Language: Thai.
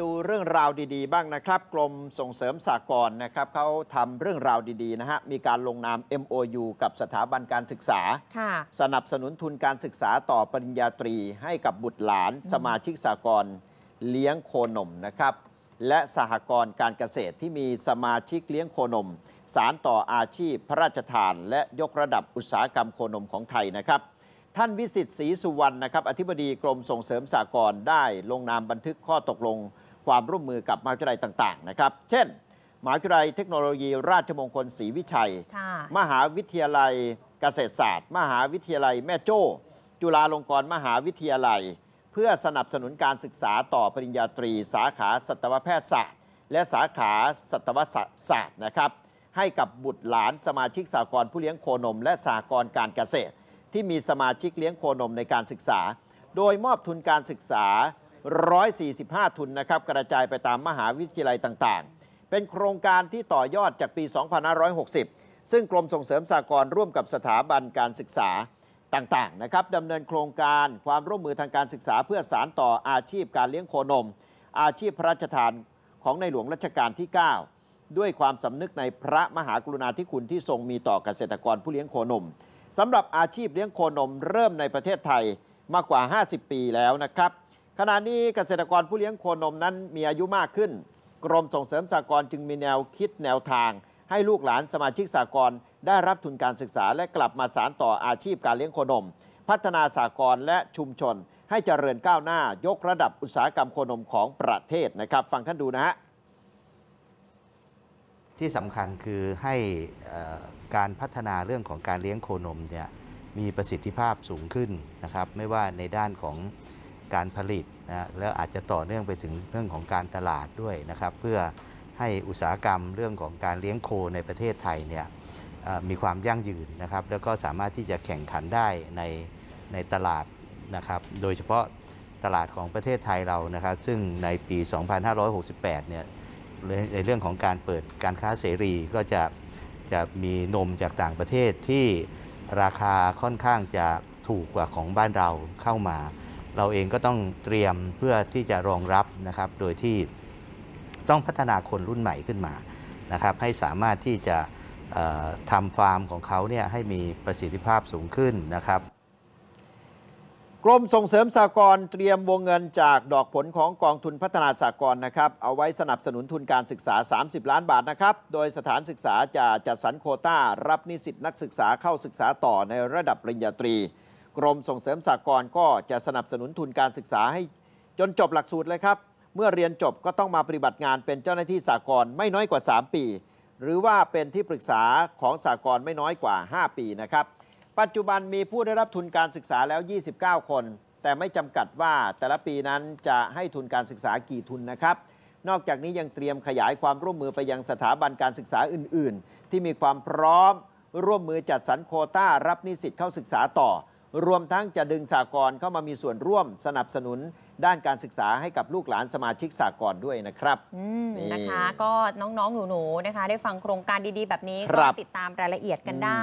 ดูเรื่องราวดีๆ บ้างนะครับ กรมส่งเสริมสากลนะครับเขาทำเรื่องราวดีๆนะฮะมีการลงนาม MOU กับสถาบันการศึกษาสนับสนุนทุนการศึกษาต่อปริญญาตรีให้กับบุตรหลาน สมาชิกสากลเลี้ยงโคนมนะครับและสหกรณ์การเกษตรที่มีสมาชิกเลี้ยงโคนม สารต่ออาชีพพระราชทานและยกระดับอุตสาหกรรมโคนมของไทยนะครับ ท่านวิสิตศรีสุวรรณนะครับอธิบดีกรมส่งเสริมสากลได้ลงนามบันทึกข้อตกลงความร่วมมือกับมหาวิทยาลัยต่าง ๆ นะครับ เช่น มหาวิทยาลัยเทคโนโลยีราชมงคลศรีวิชัย มหาวิทยาลัยเกษตรศาสตร์ มหาวิทยาลัย แม่โจ้ จุฬาลงกรณ์มหาวิทยาลัย เพื่อสนับสนุนการศึกษาต่อปริญญาตรี สาขาสัตวแพทยศาสตร์ และสาขาสัตวศาสตร์นะครับ ให้กับบุตรหลานสมาชิกสากลผู้เลี้ยงโคนม และสากลการเกษตร ที่มีสมาชิกเลี้ยงโคนมในการศึกษา โดยมอบทุนการศึกษา145 ทุนนะครับ กระจายไปตามมหาวิทยาลัยต่าง ๆ เป็นโครงการที่ต่อยอดจากปี2560 ซึ่งกรมส่งเสริมสากลร่วมกับสถาบันการศึกษาต่างๆนะครับดำเนินโครงการความร่วมมือทางการศึกษาเพื่อสารต่ออาชีพการเลี้ยงโคนม อาชีพพระราชทานของในหลวงรัชกาลที่ 9 ด้วยความสำนึกในพระมหากรุณาธิคุณที่ทรงมีต่อเกษตรกรผู้เลี้ยงโคนมสำหรับอาชีพเลี้ยงโคนมเริ่มในประเทศไทยมากกว่า 50 ปีแล้วนะครับขณะนี้เกษตรกรผู้เลี้ยงโคนมนั้นมีอายุมากขึ้น กรมส่งเสริมสากลจึงมีแนวคิดแนวทาง ให้ลูกหลานสมาชิกสากลได้รับทุนการศึกษา และกลับมาสานต่ออาชีพการเลี้ยงโคนม พัฒนาสากลและชุมชน ให้เจริญก้าวหน้า ยกระดับอุตสาหกรรมโคนมของประเทศนะครับ ฟังท่านดูนะฮะที่สำคัญคือให้การพัฒนาเรื่องของการเลี้ยงโคนมเนี่ยมีประสิทธิภาพสูงขึ้นนะครับ ไม่ว่าในด้านของการผลิตนะแล้วอาจจะต่อเนื่องไปถึงเรื่องของการตลาดด้วยนะครับ เพื่อให้อุตสาหกรรมเรื่องของการเลี้ยงโคในประเทศไทยเนี่ยมีความยั่งยืนนะครับ แล้วก็สามารถที่จะแข่งขันได้ในในตลาดนะครับ โดยเฉพาะตลาดของประเทศไทยเรานะครับซึ่งในปี 2568เนี่ยในเรื่องของการเปิดการค้าเสรีก็จะจะมีนมจากต่างประเทศที่ราคาค่อนข้างจะถูกกว่าของบ้านเราเข้ามาเราเองก็ต้องเตรียมเพื่อที่จะรองรับนะครับโดยที่ต้องพัฒนาคนรุ่นใหม่ขึ้นมานะครับให้สามารถที่จะทำฟาร์มของเขาเนี่ยให้มีประสิทธิภาพสูงขึ้นนะครับกรมส่งเสริมสากลเตรียมวงเงินจากดอกผลของกองทุนพัฒนาสากลนะครับเอาไว้สนับสนุนทุนการศึกษา 30 ล้านบาทนะครับ โดยสถานศึกษาจะจัดสรรโคต้า รับนิสิตนักศึกษาเข้าศึกษาต่อในระดับปริญญาตรีกรมส่งเสริมสากลก็จะสนับสนุนทุนการศึกษาให้จนจบหลักสูตรเลยครับ เมื่อเรียนจบก็ต้องมาปฏิบัติงานเป็นเจ้าหน้าที่สากลไม่น้อยกว่า 3 ปี หรือว่าเป็นที่ปรึกษาของสากลไม่น้อยกว่า 5 ปีนะครับ ปัจจุบันมีผู้ได้รับทุนการศึกษาแล้ว 29 คน แต่ไม่จำกัดว่าแต่ละปีนั้นจะให้ทุนการศึกษากี่ทุนนะครับ นอกจากนี้ยังเตรียมขยายความร่วมมือไปยังสถาบันการศึกษาอื่น ๆ ที่มีความพร้อมร่วมมือจัดสรรโคต้า รับนิสิตเข้าศึกษาต่อรวมทั้งจะดึงสากลเข้ามามีส่วนร่วมสนับสนุนด้านการศึกษาให้กับลูกหลานสมาชิกสากลด้วยนะครับนะคะ ก็น้องๆหนูๆนะคะ ได้ฟังโครงการดีๆ แบบนี้ ก็ติดตามรายละเอียดกันได้